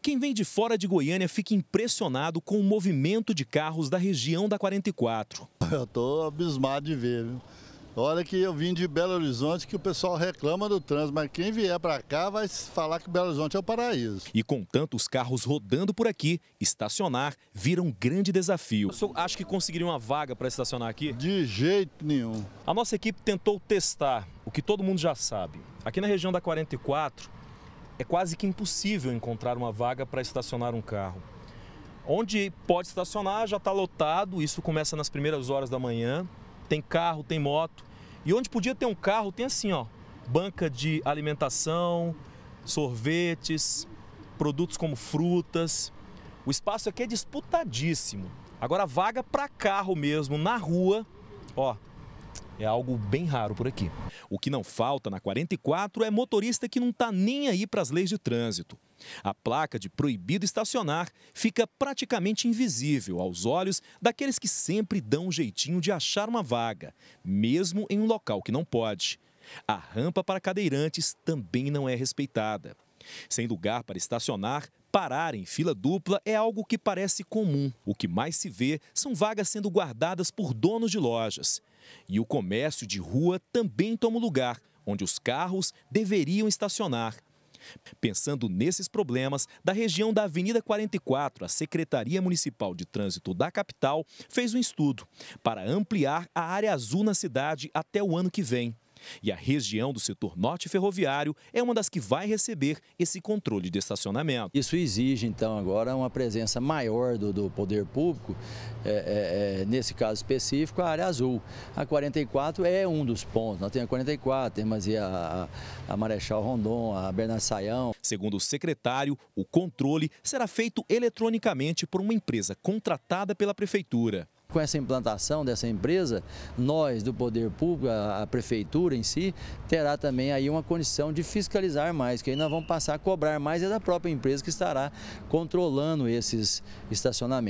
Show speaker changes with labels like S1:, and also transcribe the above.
S1: Quem vem de fora de Goiânia fica impressionado com o movimento de carros da região da 44. Eu estou abismado de ver, viu? Olha que eu vim de Belo Horizonte que o pessoal reclama do trânsito, mas quem vier para cá vai falar que Belo Horizonte é o paraíso. E com tantos carros rodando por aqui, estacionar vira um grande desafio. Eu acho que conseguiria uma vaga para estacionar aqui? De jeito nenhum. A nossa equipe tentou testar o que todo mundo já sabe. Aqui na região da 44, é quase que impossível encontrar uma vaga para estacionar um carro. Onde pode estacionar já está lotado, isso começa nas primeiras horas da manhã. Tem carro, tem moto. E onde podia ter um carro, tem assim, ó, banca de alimentação, sorvetes, produtos como frutas. O espaço aqui é disputadíssimo. Agora, vaga para carro mesmo, na rua, ó, é algo bem raro por aqui. O que não falta na 44 é motorista que não está nem aí para as leis de trânsito. A placa de proibido estacionar fica praticamente invisível aos olhos daqueles que sempre dão um jeitinho de achar uma vaga, mesmo em um local que não pode. A rampa para cadeirantes também não é respeitada. Sem lugar para estacionar, Parar em fila dupla é algo que parece comum. O que mais se vê são vagas sendo guardadas por donos de lojas. E o comércio de rua também toma lugar, onde os carros deveriam estacionar. Pensando nesses problemas, da região da Avenida 44, a Secretaria Municipal de Trânsito da capital fez um estudo para ampliar a área azul na cidade até o ano que vem. E a região do setor norte ferroviário é uma das que vai receber esse controle de estacionamento.
S2: Isso exige, então, agora uma presença maior do, do poder público, é, é, é nesse caso específico, a área azul. A 44 é um dos pontos. Nós temos a 44, temos a, a, Marechal Rondon, a Bernard Saião. Segundo o secretário, o controle será feito eletronicamente por uma empresa contratada pela prefeitura. Com essa implantação dessa empresa, nós do poder público, a, prefeitura em si, terá também aí uma condição de fiscalizar mais, que aí nós vamos passar a cobrar mais é da própria empresa que estará controlando esses estacionamentos.